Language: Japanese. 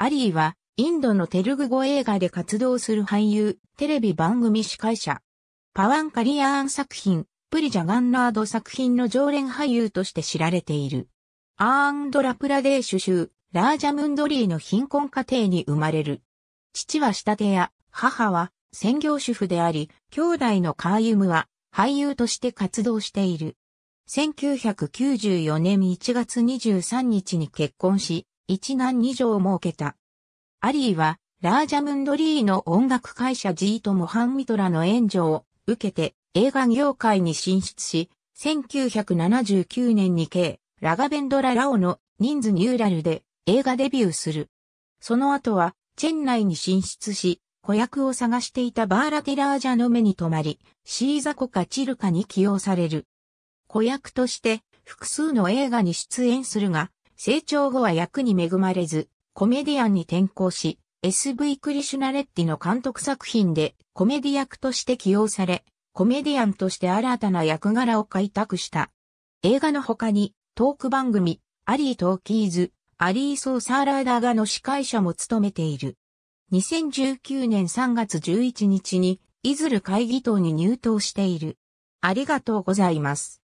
アリーは、インドのテルグ語映画で活動する俳優、テレビ番組司会者。パワンカリアーン作品、プリジャガンナード作品の常連俳優として知られている。アーンドラプラデーシュ州、ラージャムンドリーの貧困家庭に生まれる。父は仕立て屋、母は専業主婦であり、兄弟のカーユムは俳優として活動している。1994年1月23日に結婚し、一男二女を設けた。アリーは、ラージャムンドリーの音楽会社ジート・モハンミトラの援助を受けて映画業界に進出し、1979年に K、ラガベンドラ・ラオのニンズ・ニューラルで映画デビューする。その後は、チェン内に進出し、子役を探していたバーラテラージャの目に留まり、シーザコカ・チルカに起用される。子役として複数の映画に出演するが、成長後は役に恵まれず、コメディアンに転向し、SV クリシュナレッティの監督作品でコメディ役として起用され、コメディアンとして新たな役柄を開拓した。映画の他に、トーク番組、アリー・トーキーズ、アリー・ソーサーラーダーガの司会者も務めている。2019年3月11日に、イズル会議等に入党している。ありがとうございます。